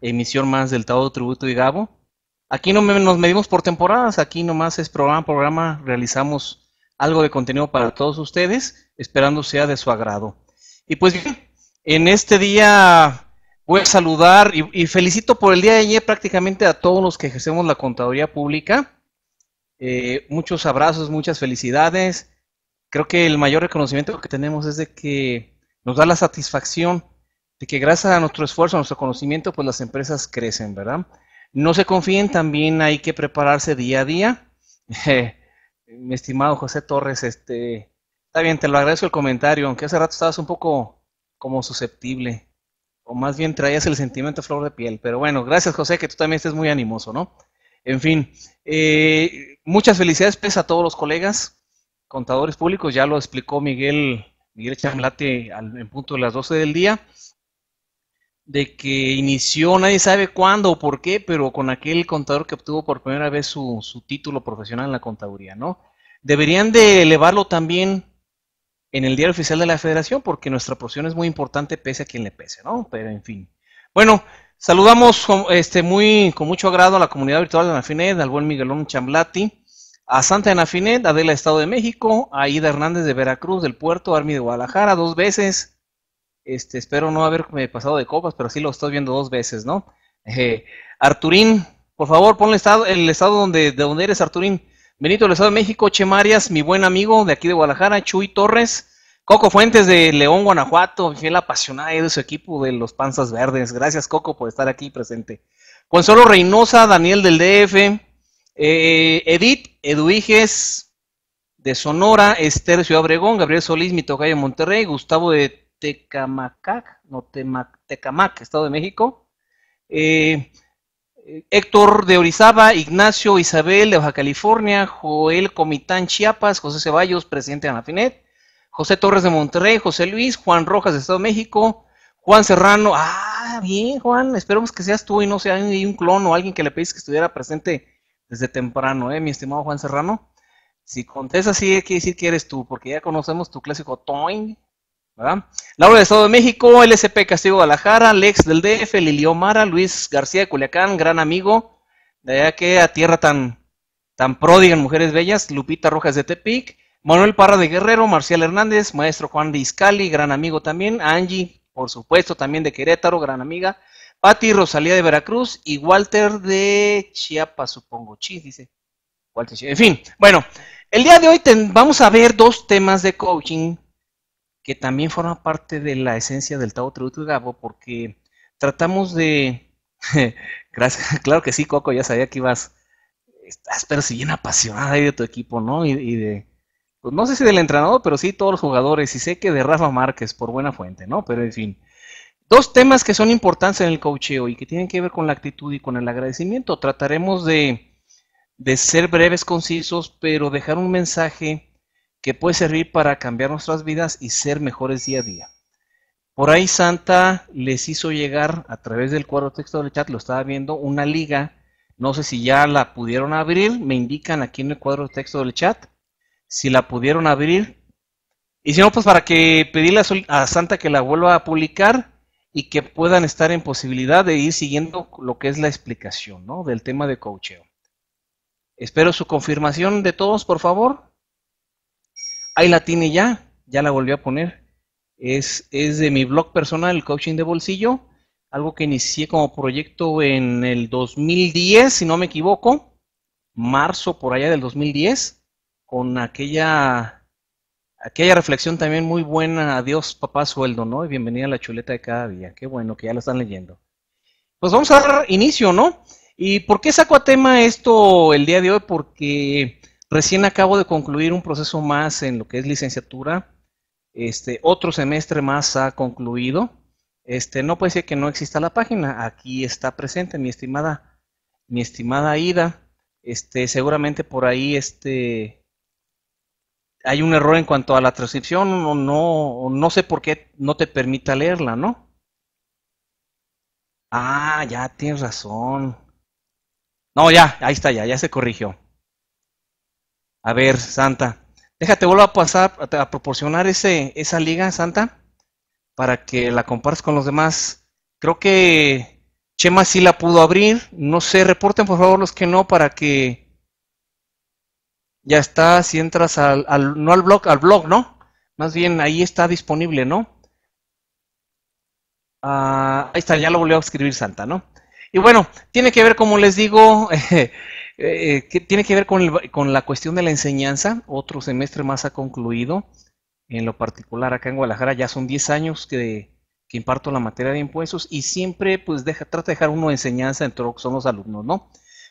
emisión más del Tao Tributo y Gabo. Aquí no nos medimos por temporadas, aquí nomás es programa programa, realizamos algo de contenido para todos ustedes, esperando sea de su agrado. Y pues bien, en este día voy a saludar y, felicito por el día de ayer prácticamente a todos los que ejercemos la contaduría pública. Eh, muchos abrazos, muchas felicidades. Creo que el mayor reconocimiento que tenemos es de que nos da la satisfacción de que gracias a nuestro esfuerzo, a nuestro conocimiento, pues las empresas crecen, ¿verdad? No se confíen, también hay que prepararse día a día. mi estimado José Torres, este, está bien, te lo agradezco el comentario, aunque hace rato estabas un poco como susceptible, o más bien traías el sentimiento flor de piel, pero bueno, gracias José, que tú también estés muy animoso, ¿no? En fin, eh, muchas felicidades pues, a todos los colegas, contadores públicos, ya lo explicó Miguel, Miguel Chamlate en punto de las 12 del día de que inició, nadie sabe cuándo o por qué, pero con aquel contador que obtuvo por primera vez su, su título profesional en la contaduría, ¿no? Deberían de elevarlo también en el diario oficial de la federación, porque nuestra profesión es muy importante pese a quien le pese, ¿no? Pero en fin. Bueno, saludamos con, este, muy, con mucho agrado a la comunidad virtual de Anafinet, al buen Miguelón Chamblati, a Santa Anafinet, Adela Estado de México, a Ida Hernández de Veracruz, del Puerto, Army de Guadalajara, dos veces, este, espero no haberme pasado de copas, pero sí lo estás viendo dos veces, ¿no? Eh, Arturín, por favor, ponle estado, el estado donde, de donde eres, Arturín. Benito del Estado de México, Che Marias, mi buen amigo de aquí de Guadalajara, Chuy Torres, Coco Fuentes de León, Guanajuato, fiel apasionada de su equipo de los Panzas Verdes. Gracias, Coco, por estar aquí presente. Consuelo Reynosa, Daniel del DF, eh, Edith Eduiges de Sonora, Esther Ciudad Obregón, Gabriel Solís, mi Monterrey, Gustavo de Tecamacac, no, Tecamac, Estado de México. Eh, Héctor de Orizaba, Ignacio Isabel de Baja California, Joel Comitán Chiapas, José Ceballos, presidente de Anafinet, José Torres de Monterrey, José Luis, Juan Rojas de Estado de México, Juan Serrano, ah, bien Juan, esperemos que seas tú y no sea un clon o alguien que le pedís que estuviera presente desde temprano, ¿eh? mi estimado Juan Serrano. Si contestas así, quiere decir que eres tú, porque ya conocemos tu clásico Toing, ¿verdad? Laura del Estado de México, LSP Castillo Guadalajara, Lex del DF, Lilio Mara, Luis García de Culiacán, gran amigo, de allá que a tierra tan, tan pródiga en mujeres bellas, Lupita Rojas de Tepic, Manuel Parra de Guerrero, Marcial Hernández, maestro Juan de Iscali, gran amigo también, Angie, por supuesto, también de Querétaro, gran amiga, Patti Rosalía de Veracruz y Walter de Chiapas, supongo, chi dice. en fin, bueno, el día de hoy vamos a ver dos temas de coaching que también forma parte de la esencia del Tau, Tributo Gabo, porque tratamos de. claro que sí, Coco, ya sabía que ibas. Estás, pero apasionada ahí de tu equipo, ¿no? Y, de. Pues no sé si del entrenador, pero sí todos los jugadores, y sé que de Rafa Márquez, por buena fuente, ¿no? Pero en fin. Dos temas que son importantes en el cocheo y que tienen que ver con la actitud y con el agradecimiento. Trataremos de, de ser breves, concisos, pero dejar un mensaje que puede servir para cambiar nuestras vidas y ser mejores día a día. Por ahí Santa les hizo llegar a través del cuadro texto del chat, lo estaba viendo, una liga. No sé si ya la pudieron abrir, me indican aquí en el cuadro texto del chat. Si la pudieron abrir. Y si no, pues para que pedirle a Santa que la vuelva a publicar y que puedan estar en posibilidad de ir siguiendo lo que es la explicación ¿no? del tema de coacheo. Espero su confirmación de todos, por favor ahí la tiene ya, ya la volvió a poner. Es, es de mi blog personal, el coaching de bolsillo, algo que inicié como proyecto en el 2010, si no me equivoco, marzo por allá del 2010, con aquella aquella reflexión también muy buena, adiós papá sueldo, ¿no? Y bienvenida a la chuleta de cada día, qué bueno que ya la están leyendo. Pues vamos a dar inicio, ¿no? ¿Y por qué saco a tema esto el día de hoy? Porque Recién acabo de concluir un proceso más en lo que es licenciatura. Este, otro semestre más ha concluido. Este, no puede ser que no exista la página. Aquí está presente, mi estimada, mi estimada Ida. Este, seguramente por ahí este, hay un error en cuanto a la transcripción, o no, no sé por qué no te permita leerla, ¿no? Ah, ya tienes razón. No, ya, ahí está, ya, ya se corrigió. A ver, Santa, déjate, vuelvo a pasar a proporcionar ese, esa liga, Santa, para que la compares con los demás. Creo que Chema sí la pudo abrir. No sé, reporten por favor los que no para que ya está, si entras al, no al blog, al blog, ¿no? Más bien ahí está disponible, ¿no? Ah, ahí está, ya lo volvió a escribir Santa, ¿no? Y bueno, tiene que ver, como les digo, eh, eh, eh, que tiene que ver con, con, la cuestión de la enseñanza. Otro semestre más ha concluido. En lo particular, acá en Guadalajara ya son 10 años que, imparto la materia de impuestos y siempre pues deja, trata de dejar uno de enseñanza entre lo son los alumnos, ¿no?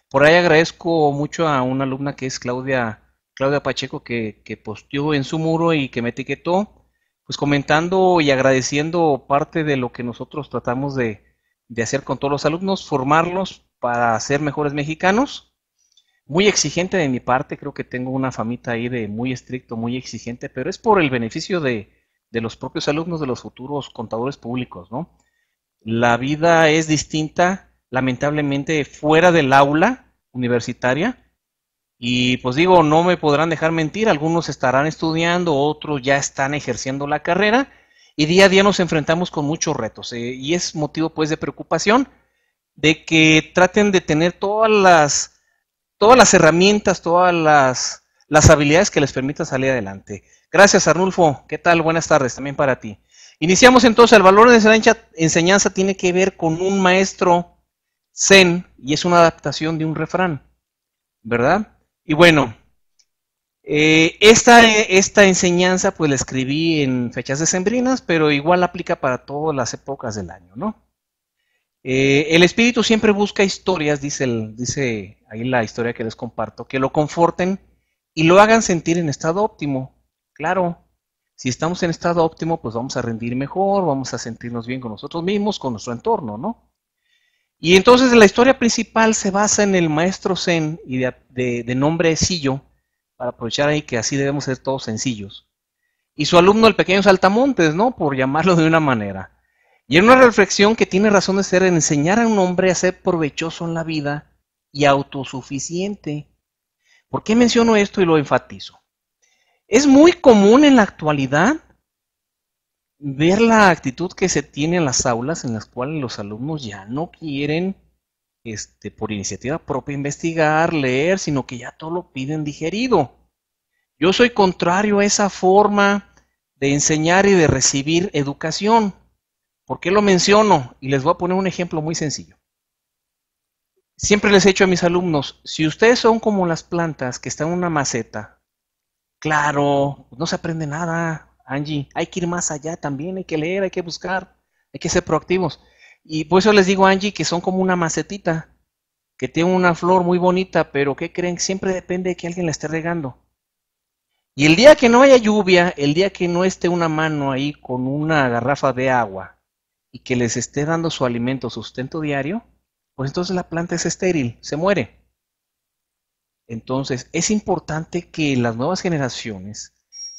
Por ahí agradezco mucho a una alumna que es Claudia, Claudia Pacheco que, que posteó en su muro y que me etiquetó, pues comentando y agradeciendo parte de lo que nosotros tratamos de, de hacer con todos los alumnos, formarlos para ser mejores mexicanos muy exigente de mi parte, creo que tengo una famita ahí de muy estricto, muy exigente, pero es por el beneficio de, los propios alumnos, de los futuros contadores públicos, ¿no? La vida es distinta, lamentablemente, fuera del aula universitaria. Y pues digo, no me podrán dejar mentir, algunos estarán estudiando, otros ya están ejerciendo la carrera y día a día nos enfrentamos con muchos retos. Eh, y es motivo pues de preocupación de que traten de tener todas las todas las herramientas, todas las, habilidades que les permitan salir adelante. Gracias, Arnulfo. ¿Qué tal? Buenas tardes también para ti. Iniciamos entonces, el valor de enseñanza, enseñanza tiene que ver con un maestro zen y es una adaptación de un refrán, ¿verdad? Y bueno, eh, esta, esta, enseñanza pues la escribí en fechas decembrinas, pero igual aplica para todas las épocas del año, ¿no? Eh, el espíritu siempre busca historias, dice, dice ahí la historia que les comparto, que lo conforten y lo hagan sentir en estado óptimo. Claro, si estamos en estado óptimo, pues vamos a rendir mejor, vamos a sentirnos bien con nosotros mismos, con nuestro entorno, ¿no? Y entonces la historia principal se basa en el maestro Zen y de, de nombre Sillo, para aprovechar ahí que así debemos ser todos sencillos. Y su alumno, el pequeño Saltamontes, ¿no? Por llamarlo de una manera. Y es una reflexión que tiene razón de ser en enseñar a un hombre a ser provechoso en la vida y autosuficiente. ¿Por qué menciono esto y lo enfatizo? Es muy común en la actualidad ver la actitud que se tiene en las aulas en las cuales los alumnos ya no quieren este, por iniciativa propia investigar, leer, sino que ya todo lo piden digerido. Yo soy contrario a esa forma de enseñar y de recibir educación. ¿Por qué lo menciono? Y les voy a poner un ejemplo muy sencillo. Siempre les he dicho a mis alumnos, si ustedes son como las plantas que están en una maceta, claro, no se aprende nada, Angie, hay que ir más allá también, hay que leer, hay que buscar, hay que ser proactivos. Y por eso les digo, Angie, que son como una macetita, que tiene una flor muy bonita, pero ¿qué creen? Siempre depende de que alguien la esté regando. Y el día que no haya lluvia, el día que no esté una mano ahí con una garrafa de agua, y que les esté dando su alimento, sustento diario, pues entonces la planta es estéril, se muere. Entonces, es importante que las nuevas generaciones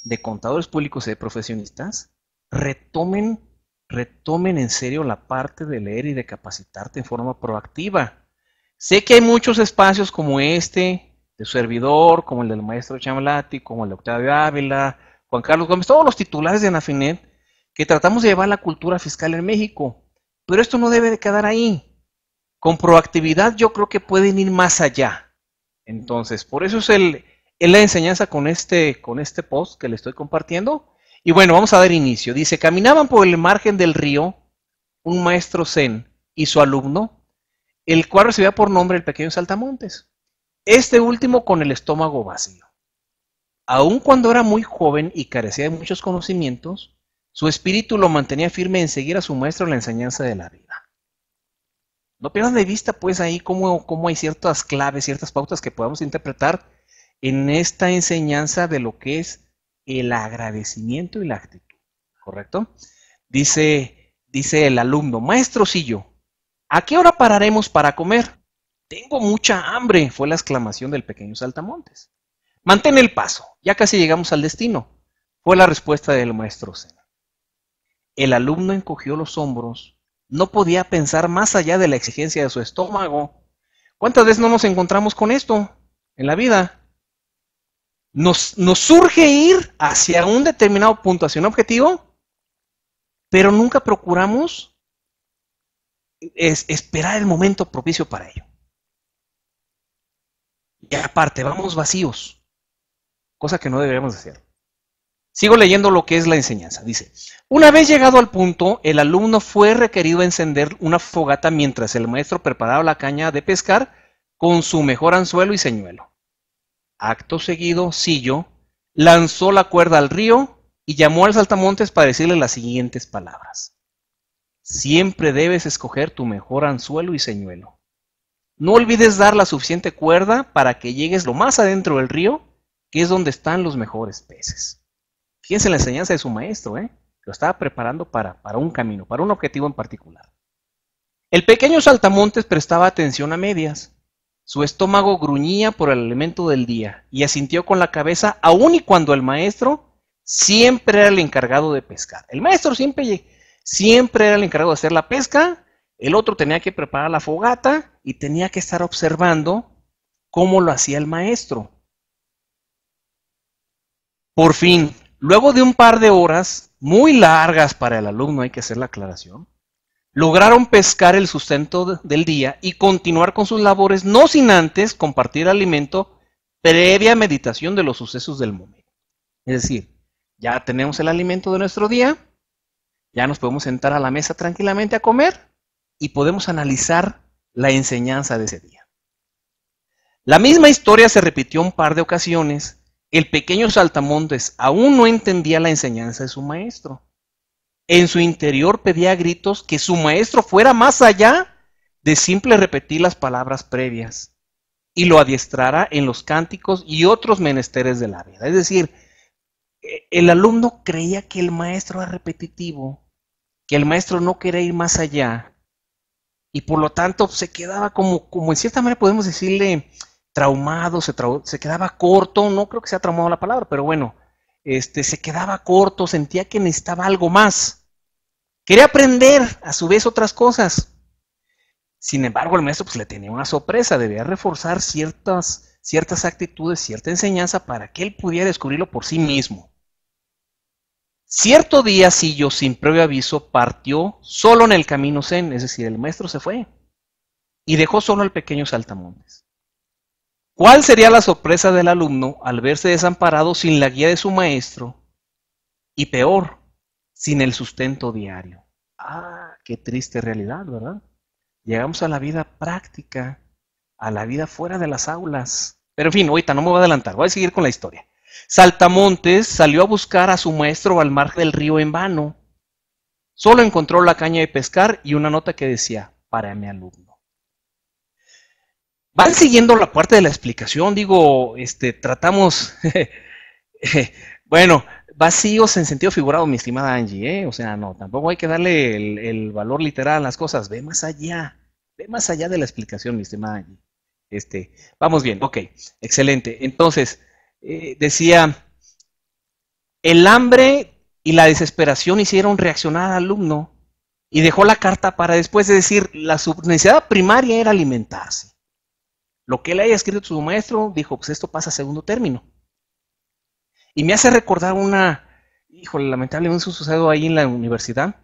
de contadores públicos y de profesionistas retomen, retomen en serio la parte de leer y de capacitarte en forma proactiva. Sé que hay muchos espacios como este, de servidor, como el del maestro Chamalati, como el de Octavio Ávila, Juan Carlos Gómez, todos los titulares de Anafinet, que tratamos de llevar la cultura fiscal en México. Pero esto no debe de quedar ahí. Con proactividad yo creo que pueden ir más allá. Entonces, por eso es, el, la enseñanza con este, con este post que le estoy compartiendo. Y bueno, vamos a dar inicio. Dice, caminaban por el margen del río un maestro zen y su alumno, el cual recibía por nombre el pequeño Saltamontes. Este último con el estómago vacío. Aun cuando era muy joven y carecía de muchos conocimientos, su espíritu lo mantenía firme en seguir a su maestro la enseñanza de la vida. No pierdan de vista, pues, ahí cómo, hay ciertas claves, ciertas pautas que podamos interpretar en esta enseñanza de lo que es el agradecimiento y la actitud. ¿Correcto? Dice, dice el alumno, maestro maestrocillo, ¿a qué hora pararemos para comer? Tengo mucha hambre, fue la exclamación del pequeño Saltamontes. Mantén el paso, ya casi llegamos al destino, fue la respuesta del maestro Sena. El alumno encogió los hombros. No podía pensar más allá de la exigencia de su estómago. ¿Cuántas veces no nos encontramos con esto en la vida? Nos, surge ir hacia un determinado punto, hacia un objetivo, pero nunca procuramos esperar el momento propicio para ello. Y aparte, vamos vacíos, cosa que no deberíamos hacer. Sigo leyendo lo que es la enseñanza. Dice, una vez llegado al punto, el alumno fue requerido a encender una fogata mientras el maestro preparaba la caña de pescar con su mejor anzuelo y señuelo. Acto seguido, Sillo lanzó la cuerda al río y llamó al saltamontes para decirle las siguientes palabras. Siempre debes escoger tu mejor anzuelo y señuelo. No olvides dar la suficiente cuerda para que llegues lo más adentro del río, que es donde están los mejores peces. Fíjense en la enseñanza de su maestro, ¿eh? lo estaba preparando para, un camino, para un objetivo en particular. El pequeño saltamontes prestaba atención a medias. Su estómago gruñía por el alimento del día y asintió con la cabeza aun y cuando el maestro siempre era el encargado de pescar. El maestro siempre, siempre era el encargado de hacer la pesca, el otro tenía que preparar la fogata y tenía que estar observando cómo lo hacía el maestro. Por fin, Luego de un par de horas, muy largas para el alumno, hay que hacer la aclaración, lograron pescar el sustento del día y continuar con sus labores, no sin antes compartir alimento previa meditación de los sucesos del momento. Es decir, ya tenemos el alimento de nuestro día, ya nos podemos sentar a la mesa tranquilamente a comer y podemos analizar la enseñanza de ese día. La misma historia se repitió un par de ocasiones el pequeño Saltamontes aún no entendía la enseñanza de su maestro. En su interior pedía a gritos que su maestro fuera más allá de simple repetir las palabras previas y lo adiestrara en los cánticos y otros menesteres de la vida. Es decir, e-, el alumno creía que el maestro era repetitivo, que el maestro no quería ir más allá y por lo tanto se quedaba como, como en cierta manera podemos decirle, traumado, se, se quedaba corto, no creo que sea traumado la palabra, pero bueno, este, se quedaba corto, sentía que necesitaba algo más. Quería aprender a su vez otras cosas. Sin embargo, el maestro pues, le tenía una sorpresa, debía reforzar ciertas, ciertas actitudes, cierta enseñanza para que él pudiera descubrirlo por sí mismo. Cierto día, yo sin previo aviso, partió solo en el camino Zen, es decir, el maestro se fue y dejó solo al pequeño Saltamontes. ¿Cuál sería la sorpresa del alumno al verse desamparado sin la guía de su maestro y peor, sin el sustento diario? Ah, qué triste realidad, ¿verdad? Llegamos a la vida práctica, a la vida fuera de las aulas. Pero en fin, ahorita no me voy a adelantar, voy a seguir con la historia. Saltamontes salió a buscar a su maestro al margen del río en vano. Solo encontró la caña de pescar y una nota que decía, para mi alumno van siguiendo la parte de la explicación, digo, este, tratamos, bueno, vacíos en sentido figurado, mi estimada Angie, ¿eh? o sea, no, tampoco hay que darle el, valor literal a las cosas, ve más allá, ve más allá de la explicación, mi estimada Angie. Este, vamos bien, ok, excelente. Entonces, eh, decía, el hambre y la desesperación hicieron reaccionar al alumno y dejó la carta para después decir, la necesidad primaria era alimentarse. Lo que él haya escrito su maestro, dijo, pues esto pasa a segundo término. Y me hace recordar una, híjole, lamentablemente sucedió ahí en la universidad.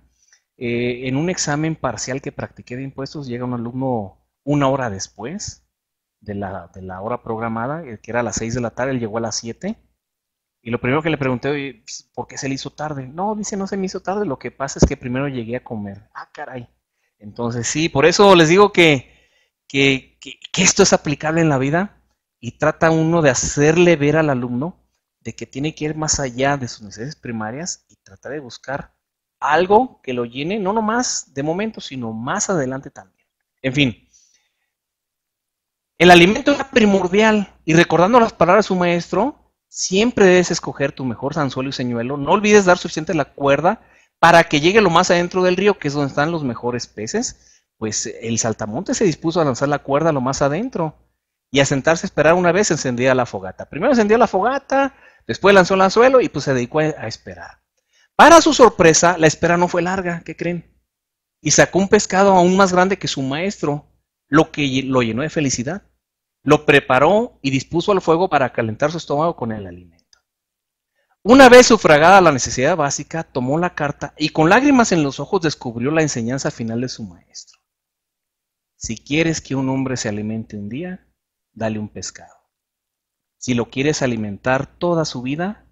Eh, en un examen parcial que practiqué de impuestos, llega un alumno una hora después de la, hora programada, eh, que era a las 6 de la tarde, él llegó a las 7. Y lo primero que le pregunté, pues, ¿por qué se le hizo tarde? No, dice, no se me hizo tarde, lo que pasa es que primero llegué a comer. Ah, caray. Entonces, sí, por eso les digo que, que, que, esto es aplicable en la vida y trata uno de hacerle ver al alumno de que tiene que ir más allá de sus necesidades primarias y tratar de buscar algo que lo llene, no nomás de momento, sino más adelante también. En fin, el alimento era primordial y recordando las palabras de su maestro, siempre debes escoger tu mejor anzuelo y señuelo, no olvides dar suficiente la cuerda para que llegue lo más adentro del río, que es donde están los mejores peces, pues el saltamonte se dispuso a lanzar la cuerda lo más adentro y a sentarse a esperar una vez encendida la fogata. Primero encendió la fogata, después lanzó el anzuelo y pues se dedicó a esperar. Para su sorpresa, la espera no fue larga, ¿qué creen? Y sacó un pescado aún más grande que su maestro, lo que lo llenó de felicidad. Lo preparó y dispuso al fuego para calentar su estómago con el alimento. Una vez sufragada la necesidad básica, tomó la carta y con lágrimas en los ojos descubrió la enseñanza final de su maestro. Si quieres que un hombre se alimente un día, dale un pescado. Si lo quieres alimentar toda su vida,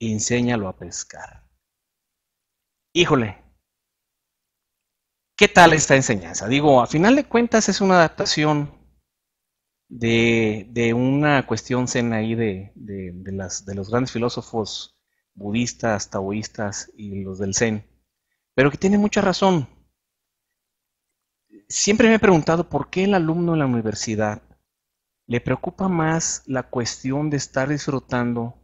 enséñalo a pescar. Híjole, ¿qué tal esta enseñanza? Digo, a final de cuentas es una adaptación de, de una cuestión zen ahí de, las, de los grandes filósofos budistas, taoístas y los del zen, pero que tiene mucha razón siempre me he preguntado por qué el alumno en la universidad le preocupa más la cuestión de estar disfrutando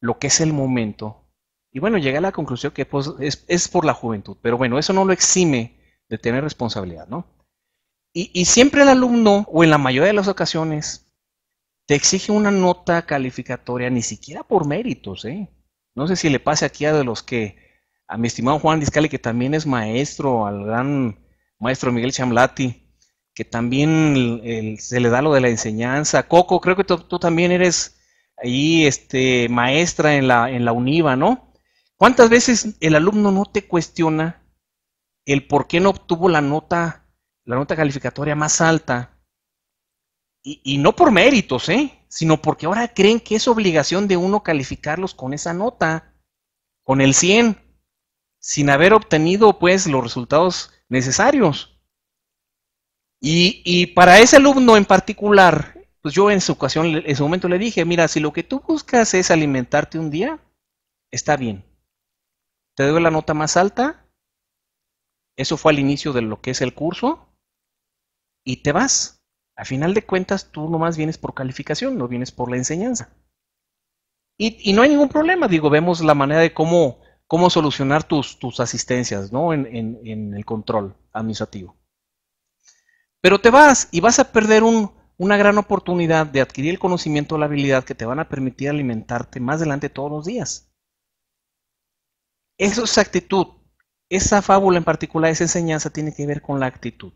lo que es el momento. Y bueno, llegué a la conclusión que pues, es, por la juventud, pero bueno, eso no lo exime de tener responsabilidad, ¿no? Y, siempre el alumno, o en la mayoría de las ocasiones, te exige una nota calificatoria, ni siquiera por méritos, ¿eh? No sé si le pase aquí a de los que, a mi estimado Juan Discale, que también es maestro, al gran maestro Miguel Chamlati, que también se le da lo de la enseñanza. Coco, creo que tú también eres ahí este, maestra en la, en la UNIVA, ¿no? ¿Cuántas veces el alumno no te cuestiona el por qué no obtuvo la nota, la nota calificatoria más alta? Y, no por méritos, ¿eh? Sino porque ahora creen que es obligación de uno calificarlos con esa nota, con el 100, sin haber obtenido pues los resultados necesarios. Y, para ese alumno en particular, pues yo en su ocasión, en su momento le dije, mira, si lo que tú buscas es alimentarte un día, está bien. Te doy la nota más alta. Eso fue al inicio de lo que es el curso. Y te vas. A final de cuentas, tú nomás vienes por calificación, no vienes por la enseñanza. y no hay ningún problema. Digo, vemos la manera de cómo cómo solucionar tus, asistencias ¿no? En, el control administrativo. Pero te vas y vas a perder una gran oportunidad de adquirir el conocimiento o la habilidad que te van a permitir alimentarte más adelante todos los días. Esa es actitud. Esa fábula en particular, esa enseñanza tiene que ver con la actitud.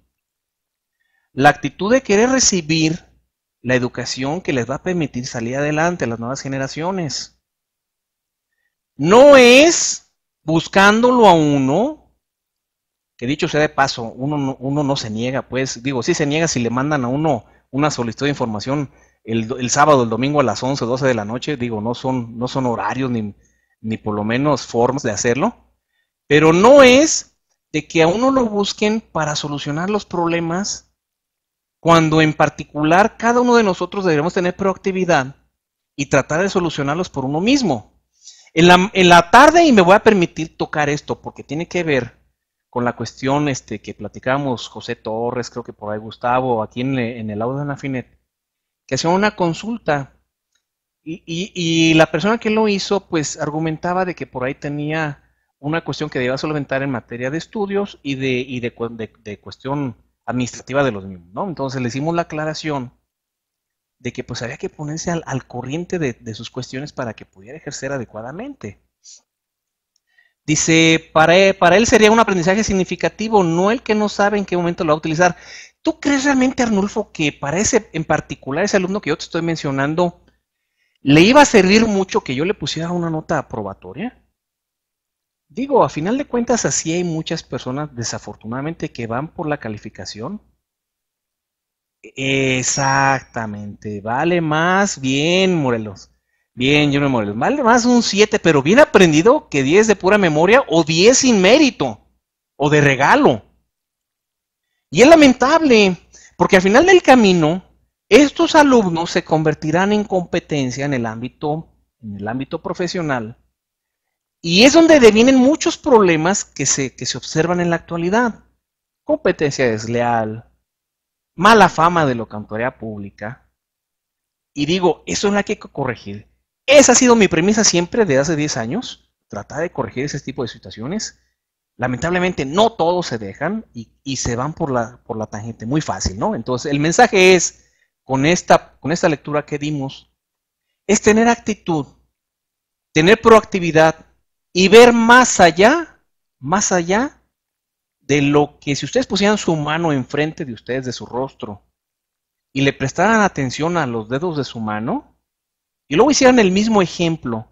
La actitud de querer recibir la educación que les va a permitir salir adelante a las nuevas generaciones. No es buscándolo a uno, que dicho sea de paso, uno no, se niega, pues, digo, sí se niega si le mandan a uno una solicitud de información el, sábado, el domingo a las 11, 12 de la noche, digo, no son, no son horarios ni, ni por lo menos formas de hacerlo, pero no es de que a uno lo busquen para solucionar los problemas cuando en particular cada uno de nosotros debemos tener proactividad y tratar de solucionarlos por uno mismo en la, en la tarde y me voy a permitir tocar esto porque tiene que ver con la cuestión este, que platicábamos José Torres, creo que por ahí Gustavo, aquí en, el audio de finet que hacía una consulta y, la persona que lo hizo pues argumentaba de que por ahí tenía una cuestión que debía solventar en materia de estudios y de, y de cuestión administrativa de los mismos, ¿no? Entonces le hicimos la aclaración de que pues había que ponerse al, corriente de, sus cuestiones para que pudiera ejercer adecuadamente. Dice, para e, para él sería un aprendizaje significativo, no el que no sabe en qué momento lo va a utilizar. ¿Tú crees realmente, Arnulfo, que para ese, en particular ese alumno que yo te estoy mencionando, le iba a servir mucho que yo le pusiera una nota aprobatoria? Digo, a final de cuentas, así hay muchas personas, desafortunadamente, que van por la calificación Exactamente, vale más, bien Morelos, bien yo me Morelos, vale más un 7, pero bien aprendido que 10 de pura memoria o 10 sin mérito o de regalo. Y es lamentable, porque al final del camino, estos alumnos se convertirán en competencia en el ámbito, en el ámbito profesional, y es donde devienen muchos problemas que se, que se observan en la actualidad. Competencia desleal, mala fama de la Cantoría pública. Y digo, eso es la que hay que corregir. Esa ha sido mi premisa siempre desde hace 10 años, tratar de corregir ese tipo de situaciones. Lamentablemente no todos se dejan y, se van por la, por la tangente muy fácil, ¿no? Entonces el mensaje es, con esta, con esta lectura que dimos, es tener actitud, tener proactividad y ver más allá, más allá de lo que si ustedes pusieran su mano enfrente de ustedes, de su rostro, y le prestaran atención a los dedos de su mano, y luego hicieran el mismo ejemplo,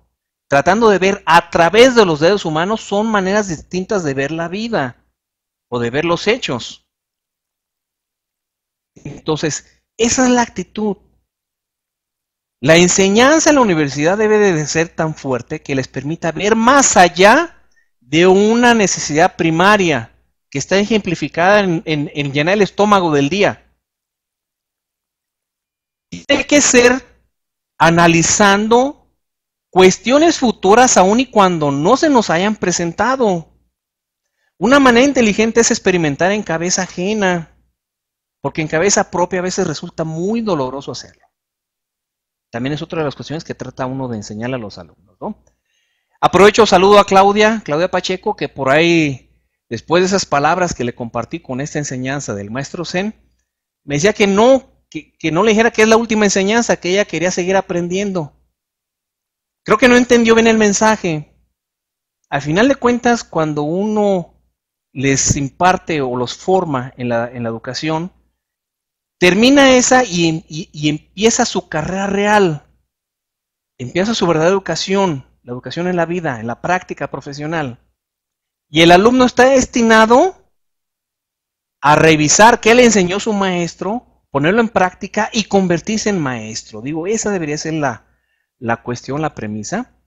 tratando de ver a través de los dedos humanos, son maneras distintas de ver la vida o de ver los hechos. Entonces, esa es la actitud. La enseñanza en la universidad debe de ser tan fuerte que les permita ver más allá de una necesidad primaria, que está ejemplificada en, llenar el estómago del día. hay que ser analizando cuestiones futuras aún y cuando no se nos hayan presentado. Una manera inteligente es experimentar en cabeza ajena, porque en cabeza propia a veces resulta muy doloroso hacerlo. También es otra de las cuestiones que trata uno de enseñar a los alumnos. Aprovecho, saludo a Claudia, Claudia Pacheco, que por ahí después de esas palabras que le compartí con esta enseñanza del maestro Zen, me decía que no, que, no le dijera que es la última enseñanza, que ella quería seguir aprendiendo. Creo que no entendió bien el mensaje. Al final de cuentas, cuando uno les imparte o los forma en la, educación, termina esa y, empieza su carrera real, empieza su verdadera educación, la educación en la vida, en la práctica profesional. Y el alumno está destinado a revisar qué le enseñó su maestro, ponerlo en práctica y convertirse en maestro. Digo, esa debería ser la, la cuestión, la premisa.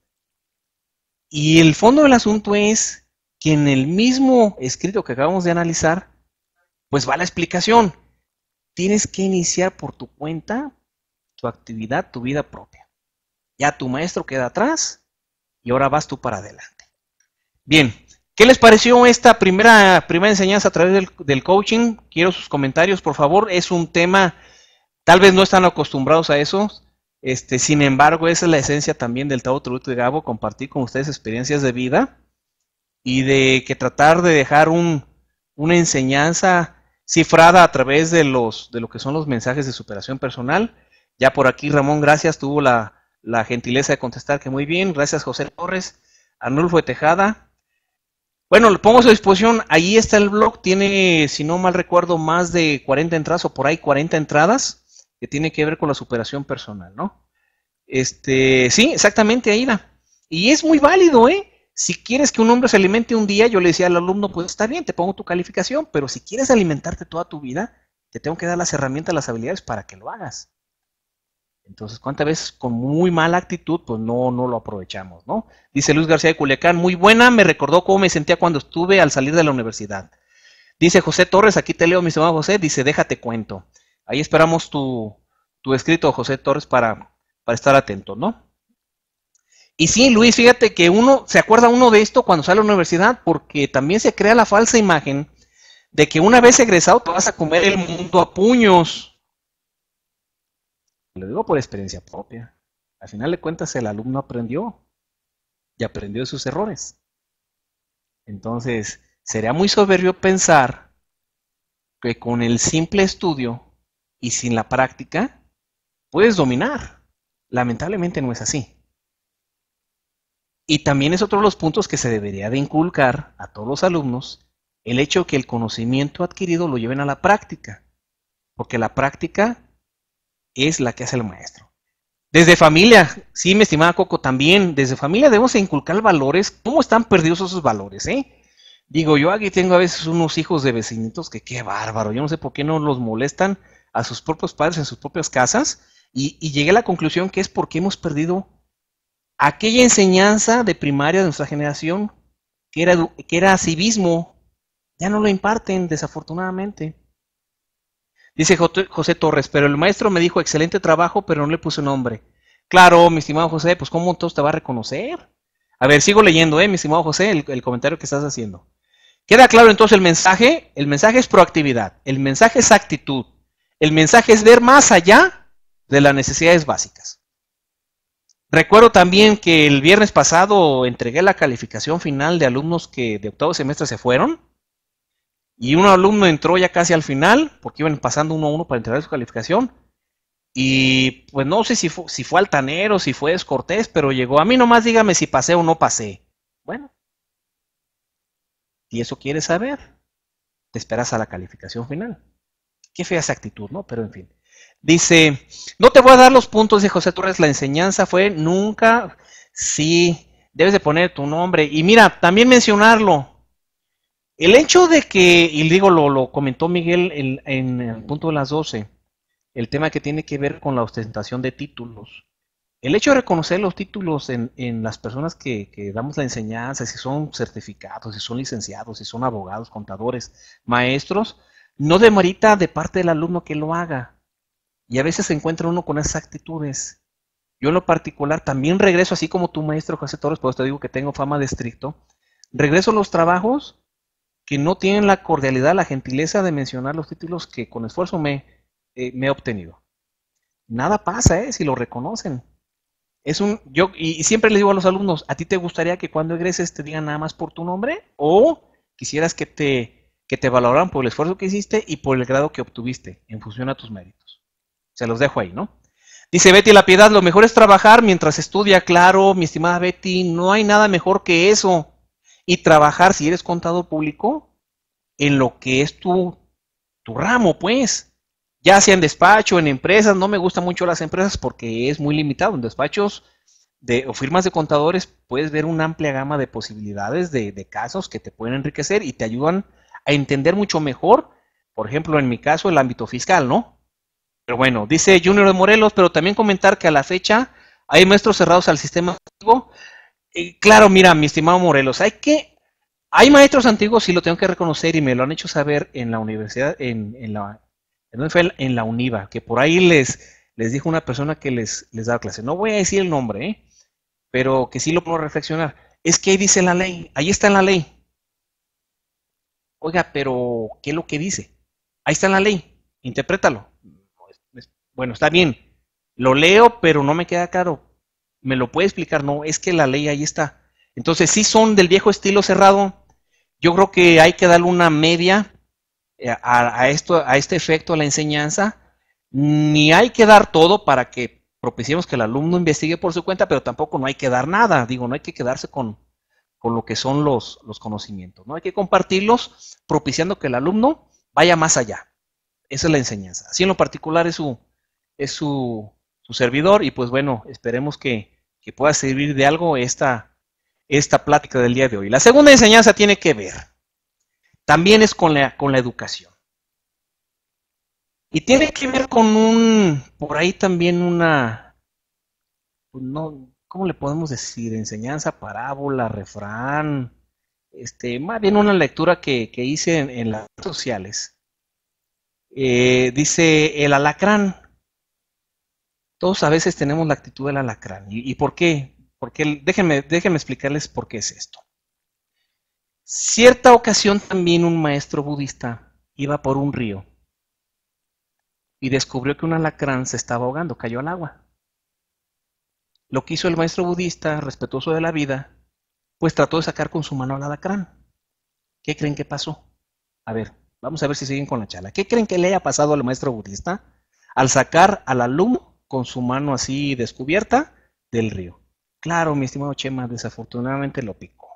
Y el fondo del asunto es que en el mismo escrito que acabamos de analizar, pues va la explicación. Tienes que iniciar por tu cuenta tu actividad, tu vida propia. Ya tu maestro queda atrás y ahora vas tú para adelante. Bien, ¿Qué les pareció esta primera, primera enseñanza a través del, coaching? Quiero sus comentarios, por favor. Es un tema, tal vez no están acostumbrados a eso. Este, sin embargo, esa es la esencia también del Tao Truto de Gabo, compartir con ustedes experiencias de vida y de que tratar de dejar un, una enseñanza cifrada a través de los de lo que son los mensajes de superación personal. Ya por aquí Ramón, gracias, tuvo la, la gentileza de contestar que muy bien. Gracias José Torres, Arnulfo de Tejada, bueno, lo pongo a su disposición. Ahí está el blog. Tiene, si no mal recuerdo, más de 40 entradas o por ahí 40 entradas que tiene que ver con la superación personal, ¿no? Este, sí, exactamente, Aida. Y es muy válido, ¿eh? Si quieres que un hombre se alimente un día, yo le decía al alumno, pues está bien, te pongo tu calificación, pero si quieres alimentarte toda tu vida, te tengo que dar las herramientas, las habilidades para que lo hagas. Entonces, ¿cuántas veces con muy mala actitud, pues no, no lo aprovechamos, ¿no? Dice Luis García de Culiacán, muy buena, me recordó cómo me sentía cuando estuve al salir de la universidad. Dice José Torres, aquí te leo, mi estimado José, dice, déjate cuento. Ahí esperamos tu, tu escrito, José Torres, para, para estar atento, ¿no? Y sí, Luis, fíjate que uno se acuerda uno de esto cuando sale a la universidad, porque también se crea la falsa imagen de que una vez egresado te vas a comer el mundo a puños. Lo digo por experiencia propia. Al final de cuentas, el alumno aprendió y aprendió de sus errores. Entonces, sería muy soberbio pensar que con el simple estudio y sin la práctica puedes dominar. Lamentablemente no es así. Y también es otro de los puntos que se debería de inculcar a todos los alumnos, el hecho que el conocimiento adquirido lo lleven a la práctica, porque la práctica es la que hace el maestro. Desde familia, sí, mi estimada Coco, también, desde familia debemos inculcar valores. ¿Cómo están perdidos esos valores, eh? Digo, yo aquí tengo a veces unos hijos de vecinitos que qué bárbaro, yo no sé por qué no los molestan a sus propios padres en sus propias casas, y, y llegué a la conclusión que es porque hemos perdido aquella enseñanza de primaria de nuestra generación, que era, que era civismo, ya no lo imparten, desafortunadamente. Dice José Torres, pero el maestro me dijo excelente trabajo, pero no le puse nombre. Claro, mi estimado José, pues ¿cómo entonces te va a reconocer? A ver, sigo leyendo, eh, mi estimado José, el, el comentario que estás haciendo. ¿Queda claro entonces el mensaje? El mensaje es proactividad, el mensaje es actitud, el mensaje es ver más allá de las necesidades básicas. Recuerdo también que el viernes pasado entregué la calificación final de alumnos que de octavo semestre se fueron. Y un alumno entró ya casi al final, porque iban pasando uno a uno para entregar su calificación. Y pues no sé si fue, altanero, si fue descortés, pero llegó. A mí nomás dígame si pasé o no pasé. Bueno, si eso quieres saber, te esperas a la calificación final. Qué fea esa actitud, ¿no? Pero en fin. Dice, no te voy a dar los puntos de José Torres, la enseñanza fue nunca, sí, debes de poner tu nombre. Y mira, también mencionarlo, el hecho de que, y digo, lo, lo comentó Miguel en, el punto de las 12, el tema que tiene que ver con la ostentación de títulos. El hecho de reconocer los títulos en, las personas que, damos la enseñanza, si son certificados, si son licenciados, si son abogados, contadores, maestros, no demorita de parte del alumno que lo haga. Y a veces se encuentra uno con esas actitudes. Yo en lo particular también regreso, así como tu maestro José Torres, por eso te digo que tengo fama de estricto, regreso a los trabajos que no tienen la cordialidad, la gentileza de mencionar los títulos que con esfuerzo me, eh, he obtenido. Nada pasa, ¿eh? Si lo reconocen. Es un, yo, y, siempre les digo a los alumnos, ¿a ti te gustaría que cuando egreses te digan nada más por tu nombre? ¿O quisieras que te, que te valoraran por el esfuerzo que hiciste y por el grado que obtuviste en función a tus méritos? Se los dejo ahí, ¿no? Dice Betty La Piedad, lo mejor es trabajar mientras estudia, claro, mi estimada Betty, no hay nada mejor que eso y trabajar, si eres contador público, en lo que es tu, tu ramo, pues. Ya sea en despacho, en empresas, no me gustan mucho las empresas porque es muy limitado. En despachos de, o firmas de contadores puedes ver una amplia gama de posibilidades de, de casos que te pueden enriquecer y te ayudan a entender mucho mejor, por ejemplo, en mi caso, el ámbito fiscal, ¿no? Pero bueno, dice Junior de Morelos, pero también comentar que a la fecha hay maestros cerrados al sistema claro, mira, mi estimado Morelos, hay que, hay maestros antiguos, y lo tengo que reconocer, y me lo han hecho saber en la universidad, en, en la, en la UNIVA, que por ahí les, les dijo una persona que les, les da clase. No voy a decir el nombre, ¿eh? pero que sí lo puedo reflexionar. Es que ahí dice la ley, ahí está en la ley. Oiga, pero ¿qué es lo que dice? Ahí está en la ley, interprétalo. Bueno, está bien, lo leo, pero no me queda claro. ¿Me lo puede explicar? No, es que la ley ahí está. Entonces, si son del viejo estilo cerrado, yo creo que hay que darle una media eh, a, esto, a este efecto, a la enseñanza. Ni hay que dar todo para que propiciemos que el alumno investigue por su cuenta, pero tampoco no hay que dar nada. Digo, no hay que quedarse con, con lo que son los, los conocimientos. ¿no? Hay que compartirlos propiciando que el alumno vaya más allá. Esa es la enseñanza. Así en lo particular es es su servidor y pues bueno, esperemos que que pueda servir de algo esta, esta plática del día de hoy. La segunda enseñanza tiene que ver, también es con la, con la educación. Y tiene que ver con un, por ahí también una, pues ¿cómo le podemos decir? Enseñanza, parábola, refrán, este, más bien una lectura que, hice en, las redes sociales. Eh, dice el alacrán, todos a veces tenemos la actitud del alacrán. ¿Y, por qué? Porque, déjenme, déjenme explicarles por qué es esto. Cierta ocasión también un maestro budista iba por un río y descubrió que un alacrán se estaba ahogando, cayó al agua. Lo que hizo el maestro budista, respetuoso de la vida, pues trató de sacar con su mano al alacrán. ¿Qué creen que pasó? A ver, vamos a ver si siguen con la charla. ¿Qué creen que le haya pasado al maestro budista al sacar al alumno con su mano así descubierta del río. Claro, mi estimado Chema, desafortunadamente lo picó.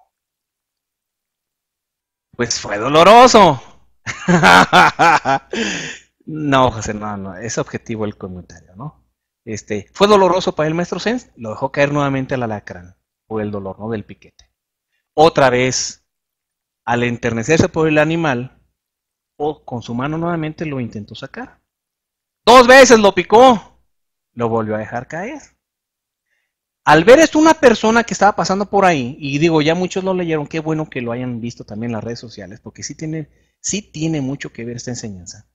Pues fue doloroso. no, José, no, no, es objetivo el comentario, ¿no? Este, fue doloroso para el maestro Sens, lo dejó caer nuevamente al alacrán por el dolor, ¿no? Del piquete. Otra vez, al enternecerse por el animal, o con su mano nuevamente lo intentó sacar. Dos veces lo picó lo volvió a dejar caer. Al ver esto, una persona que estaba pasando por ahí, y digo, ya muchos lo leyeron, qué bueno que lo hayan visto también en las redes sociales, porque sí tiene, tiene mucho que ver esta enseñanza.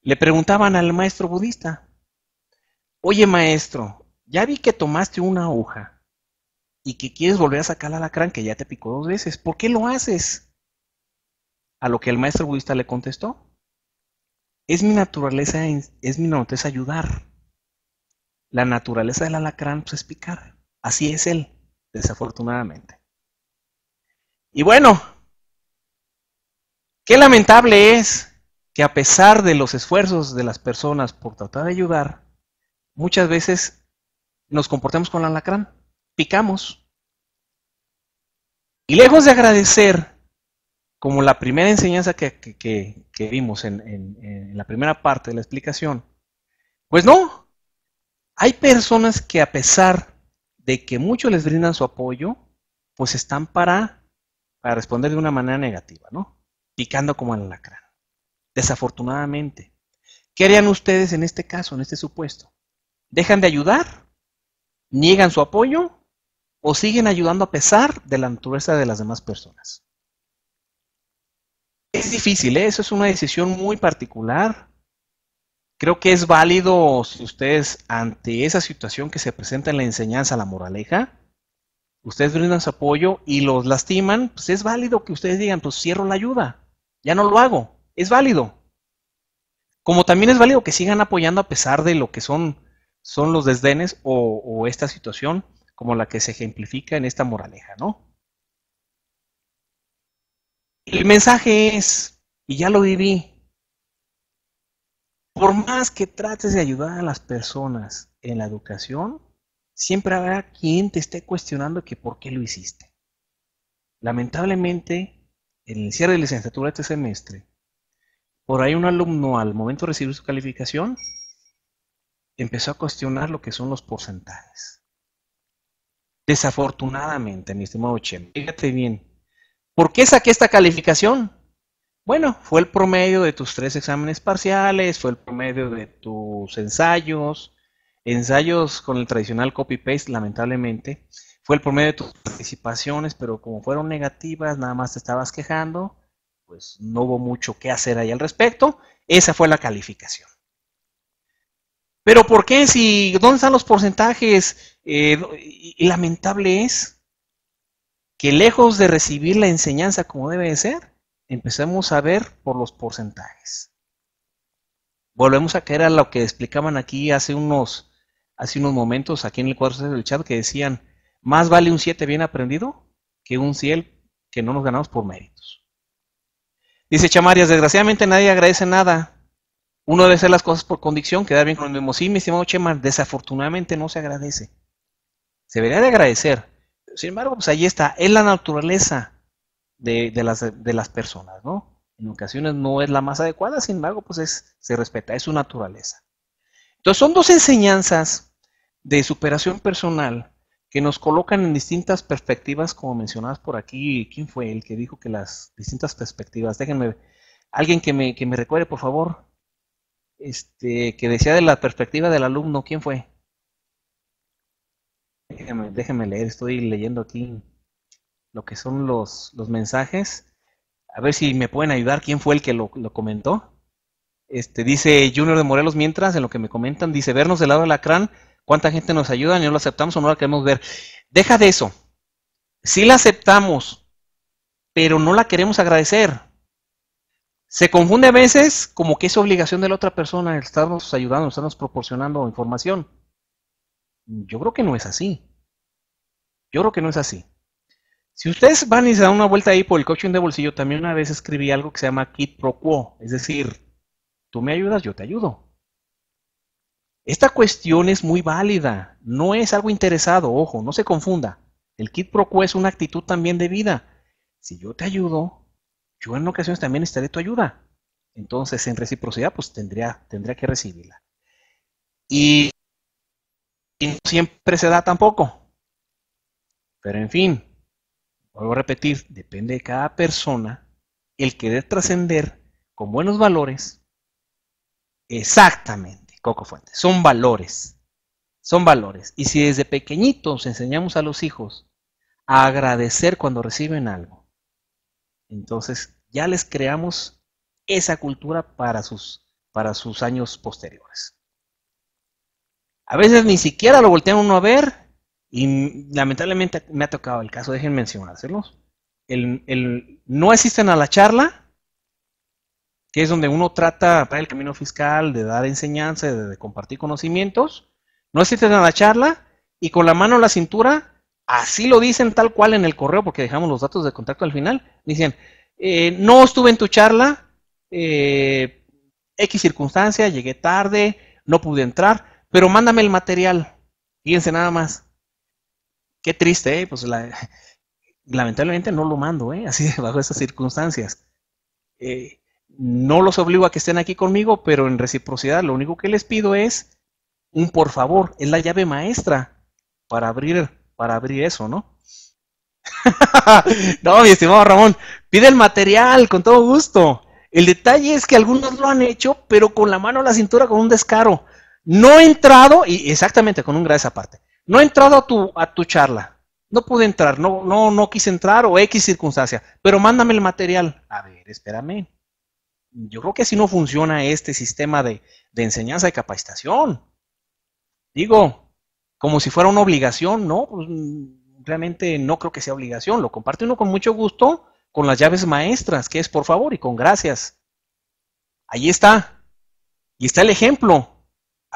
Le preguntaban al maestro budista, oye maestro, ya vi que tomaste una hoja y que quieres volver a sacar la alacrán que ya te picó dos veces, ¿por qué lo haces? A lo que el maestro budista le contestó, es mi naturaleza, es mi naturaleza ayudar. La naturaleza del alacrán pues, es picar. Así es él, desafortunadamente. Y bueno, qué lamentable es que a pesar de los esfuerzos de las personas por tratar de ayudar, muchas veces nos comportamos con el alacrán, picamos. Y lejos de agradecer como la primera enseñanza que, vimos en, la primera parte de la explicación, pues no, hay personas que a pesar de que muchos les brindan su apoyo, pues están para, para responder de una manera negativa, ¿no? Picando como al alacrán. Desafortunadamente. ¿Qué harían ustedes en este caso, en este supuesto? ¿Dejan de ayudar? ¿Niegan su apoyo? ¿O siguen ayudando a pesar de la naturaleza de las demás personas? Es difícil, ¿eh? eso es una decisión muy particular. Creo que es válido si ustedes, ante esa situación que se presenta en la enseñanza, la moraleja, ustedes brindan su apoyo y los lastiman, pues es válido que ustedes digan, pues cierro la ayuda, ya no lo hago, es válido. Como también es válido que sigan apoyando a pesar de lo que son, son los desdenes o esta situación como la que se ejemplifica en esta moraleja, ¿no? El mensaje es, y ya lo viví, por más que trates de ayudar a las personas en la educación, siempre habrá quien te esté cuestionando que por qué lo hiciste. Lamentablemente, en el cierre de licenciatura este semestre, por ahí un alumno al momento de recibir su calificación empezó a cuestionar lo que son los porcentajes. Desafortunadamente, mi estimado Chem, fíjate bien, ¿Por qué saqué esta calificación? Bueno, fue el promedio de tus tres exámenes parciales, fue el promedio de tus ensayos, ensayos con el tradicional copy-paste, lamentablemente, fue el promedio de tus participaciones, pero como fueron negativas, nada más te estabas quejando, pues no hubo mucho que hacer ahí al respecto, esa fue la calificación. Pero ¿por qué? Si, ¿Dónde están los porcentajes? Eh, lamentable es que lejos de recibir la enseñanza como debe de ser, empezamos a ver por los porcentajes. Volvemos a caer a lo que explicaban aquí hace unos, hace unos momentos, aquí en el cuadro del chat, que decían, más vale un 7 bien aprendido que un 100 que no nos ganamos por méritos. Dice Chamarias, desgraciadamente nadie agradece nada. Uno debe hacer las cosas por condición, quedar bien con el mismo. Sí, mi estimado Chema, desafortunadamente no se agradece. Se debería de agradecer, sin embargo, pues ahí está, es la naturaleza de, las, personas, ¿no? En ocasiones no es la más adecuada, sin embargo, pues es, se respeta, es su naturaleza. Entonces son dos enseñanzas de superación personal que nos colocan en distintas perspectivas, como mencionadas por aquí. ¿Quién fue el que dijo que las distintas perspectivas? Déjenme, alguien que me, que me recuerde, por favor, este, que decía de la perspectiva del alumno, ¿quién fue? Déjenme leer, estoy leyendo aquí lo que son los, mensajes. A ver si me pueden ayudar, quién fue el que lo, comentó. Este, dice Junior de Morelos, mientras en lo que me comentan, dice vernos del lado de la crán cuánta gente nos ayuda, no lo aceptamos o no la queremos ver. Deja de eso. Sí la aceptamos, pero no la queremos agradecer. Se confunde a veces como que es obligación de la otra persona el estarnos ayudando, estarnos proporcionando información. Yo creo que no es así. Yo creo que no es así. Si ustedes van y se dan una vuelta ahí por el coaching de bolsillo, también una vez escribí algo que se llama kit pro quo, es decir, tú me ayudas, yo te ayudo. Esta cuestión es muy válida, no es algo interesado, ojo, no se confunda. El kit pro quo es una actitud también de vida. Si yo te ayudo, yo en ocasiones también estaré tu ayuda. Entonces, en reciprocidad, pues tendría, tendría que recibirla. Y y no siempre se da tampoco. Pero en fin, vuelvo a repetir, depende de cada persona el querer trascender con buenos valores. Exactamente, Coco Fuentes, son valores, son valores. Y si desde pequeñitos enseñamos a los hijos a agradecer cuando reciben algo, entonces ya les creamos esa cultura para sus, para sus años posteriores. A veces ni siquiera lo voltean uno a ver y lamentablemente me ha tocado el caso, déjenme mencionárselos. El, el, no asisten a la charla, que es donde uno trata para el camino fiscal, de dar enseñanza, de, de compartir conocimientos. No asisten a la charla y con la mano en la cintura, así lo dicen tal cual en el correo, porque dejamos los datos de contacto al final, dicen, eh, no estuve en tu charla, eh, X circunstancia, llegué tarde, no pude entrar pero mándame el material. Fíjense nada más. Qué triste, ¿eh? Pues lamentablemente no lo mando, ¿eh? Así bajo esas circunstancias. Eh, no los obligo a que estén aquí conmigo, pero en reciprocidad lo único que les pido es un por favor, es la llave maestra para abrir, para abrir eso, ¿no? no, mi estimado Ramón, pide el material con todo gusto. El detalle es que algunos lo han hecho, pero con la mano a la cintura, con un descaro. No he entrado, y exactamente con un gracias aparte, no he entrado a tu, a tu charla. No pude entrar, no, no, no quise entrar o X circunstancia, pero mándame el material. A ver, espérame. Yo creo que así no funciona este sistema de, de enseñanza y capacitación. Digo, como si fuera una obligación, ¿no? Pues, mm, realmente no creo que sea obligación. Lo comparte uno con mucho gusto con las llaves maestras, que es por favor y con gracias. Ahí está. Y está el ejemplo.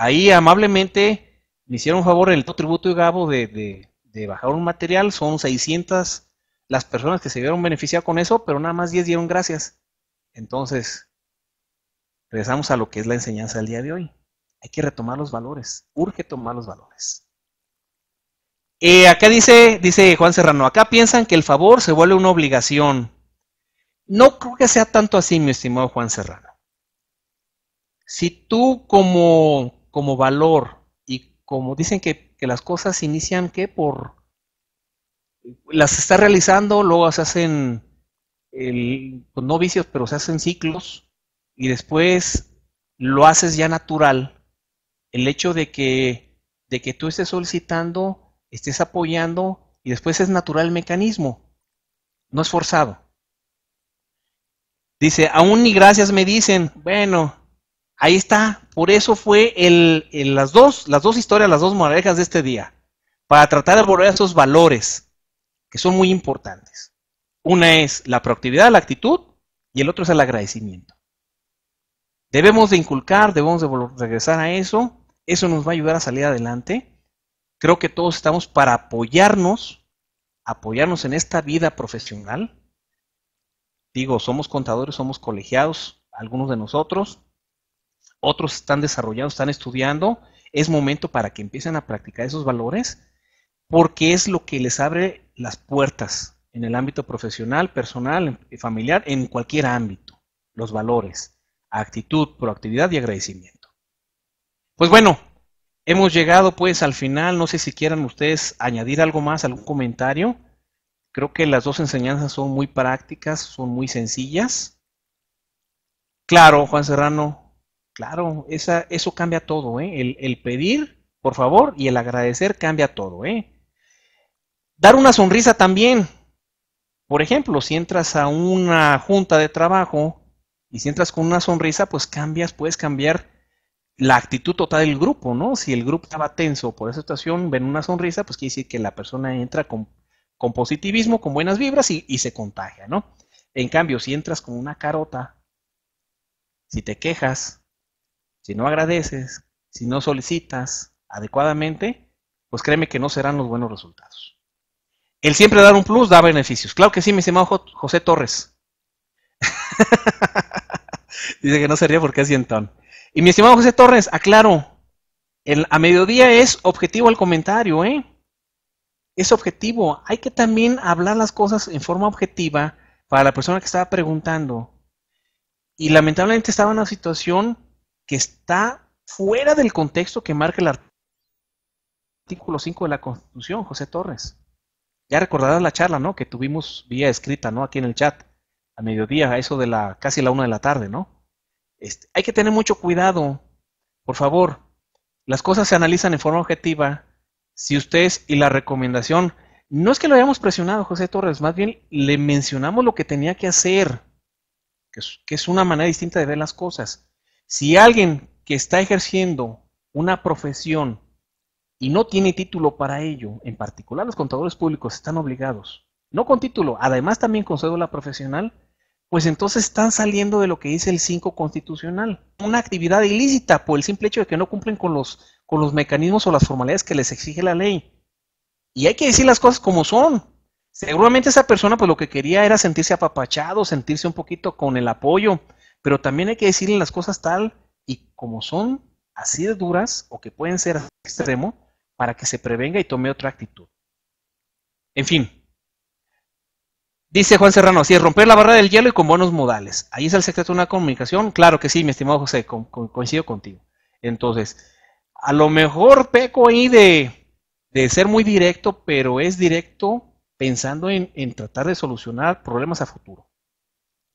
Ahí amablemente me hicieron favor el tributo y Gabo de, bajar un material. Son 600 las personas que se vieron beneficiadas con eso, pero nada más 10 dieron gracias. Entonces, regresamos a lo que es la enseñanza del día de hoy. Hay que retomar los valores. Urge tomar los valores. Eh, acá dice, dice Juan Serrano, acá piensan que el favor se vuelve una obligación. No creo que sea tanto así, mi estimado Juan Serrano. Si tú como, como valor y como dicen que, las cosas inician que por las está realizando, luego se hacen el, pues no vicios, pero se hacen ciclos y después lo haces ya natural. El hecho de que de que tú estés solicitando, estés apoyando y después es natural el mecanismo. No es forzado. Dice, aún ni gracias me dicen. Bueno, Ahí está, por eso fue las, dos, historias, las dos moralejas de este día, para tratar de volver a esos valores que son muy importantes. Una es la proactividad, la actitud, y el otro es el agradecimiento. Debemos de inculcar, debemos de regresar a eso, eso nos va a ayudar a salir adelante. Creo que todos estamos para apoyarnos, apoyarnos en esta vida profesional. Digo, somos contadores, somos colegiados, algunos de nosotros, otros están desarrollando, están estudiando, es momento para que empiecen a practicar esos valores porque es lo que les abre las puertas en el ámbito profesional, personal, eh, familiar, en cualquier ámbito. Los valores, actitud, proactividad y agradecimiento. Pues bueno, hemos llegado pues al final. No sé si quieran ustedes añadir algo más, algún comentario. Creo que las dos enseñanzas son muy prácticas, son muy sencillas. Claro, Juan Serrano, Claro, eso cambia todo, ¿eh? el, pedir, por favor, y el agradecer cambia todo, ¿eh? Dar una sonrisa también. Por ejemplo, si entras a una junta de trabajo y si entras con una sonrisa, pues cambias, puedes cambiar la actitud total del grupo, ¿no? Si el grupo estaba tenso por esa situación, ven una sonrisa, pues quiere decir que la persona entra con, positivismo, con buenas vibras y, y se contagia, ¿no? En cambio, si entras con una carota, si te quejas, si no agradeces, si no solicitas adecuadamente, pues créeme que no serán los buenos resultados. El siempre dar un plus da beneficios. Claro que sí, mi estimado José Torres. Dice que no sería porque es entonces. Y mi estimado José Torres, aclaro, a mediodía es objetivo el comentario, ¿eh? Es objetivo. Hay que también hablar las cosas en forma objetiva para la persona que estaba preguntando. Y lamentablemente estaba en una situación que está fuera del contexto que marca el artículo 5 de la Constitución, José Torres. Ya recordarás la charla, ¿no? Que tuvimos vía escrita, ¿no? Aquí en el chat, a mediodía, a eso de la casi la una de la tarde, ¿no? Este, hay que tener mucho cuidado, por favor. Las cosas se analizan en forma objetiva. Si ustedes y la recomendación, no es que lo hayamos presionado, José Torres, más bien le mencionamos lo que tenía que hacer, que es una manera distinta de ver las cosas. Si alguien que está ejerciendo una profesión y no tiene título para ello, en particular los contadores públicos están obligados, no con título, además también con cédula profesional, pues entonces están saliendo de lo que dice el 5 constitucional. Una actividad ilícita por el simple hecho de que no cumplen con los, con los mecanismos o las formalidades que les exige la ley. Y hay que decir las cosas como son. Seguramente esa persona pues lo que quería era sentirse apapachado, sentirse un poquito con el apoyo, pero también hay que decirle las cosas tal y como son, así de duras o que pueden ser extremo, para que se prevenga y tome otra actitud. En fin. Dice Juan Serrano, así es, romper la barra del hielo y con buenos modales. Ahí es el secreto de una comunicación. Claro que sí, mi estimado José, coincido contigo. Entonces, a lo mejor peco ahí de, ser muy directo, pero es directo pensando en, tratar de solucionar problemas a futuro.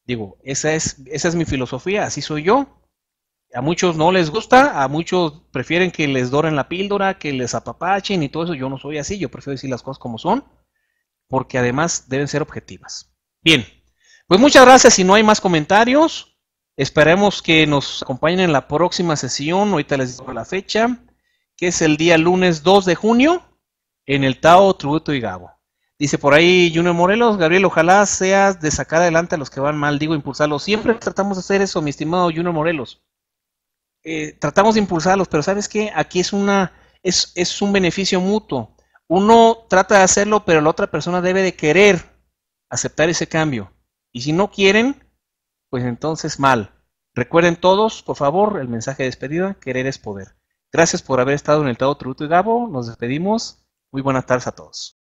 Digo, esa es, esa es mi filosofía, así soy yo. A muchos no les gusta, a muchos prefieren que les doren la píldora, que les apapachen y todo eso. Yo no soy así, yo prefiero decir las cosas como son, porque además deben ser objetivas. Bien, pues muchas gracias. Si no hay más comentarios, esperemos que nos acompañen en la próxima sesión. Ahorita les digo la fecha, que es el día lunes 2 de junio en el Tao Tributo y Gabo. Dice por ahí Junior Morelos, Gabriel, ojalá seas de sacar adelante a los que van mal, digo, impulsarlos. Siempre tratamos de hacer eso, mi estimado Junior Morelos. Eh, tratamos de impulsarlos, pero ¿sabes qué? Aquí es, una, es, un beneficio mutuo. Uno trata de hacerlo, pero la otra persona debe de querer aceptar ese cambio. Y si no quieren, pues entonces mal. Recuerden todos, por favor, el mensaje de despedida, querer es poder. Gracias por haber estado en el Tado Tributo y Gabo. Nos despedimos. Muy buenas tardes a todos.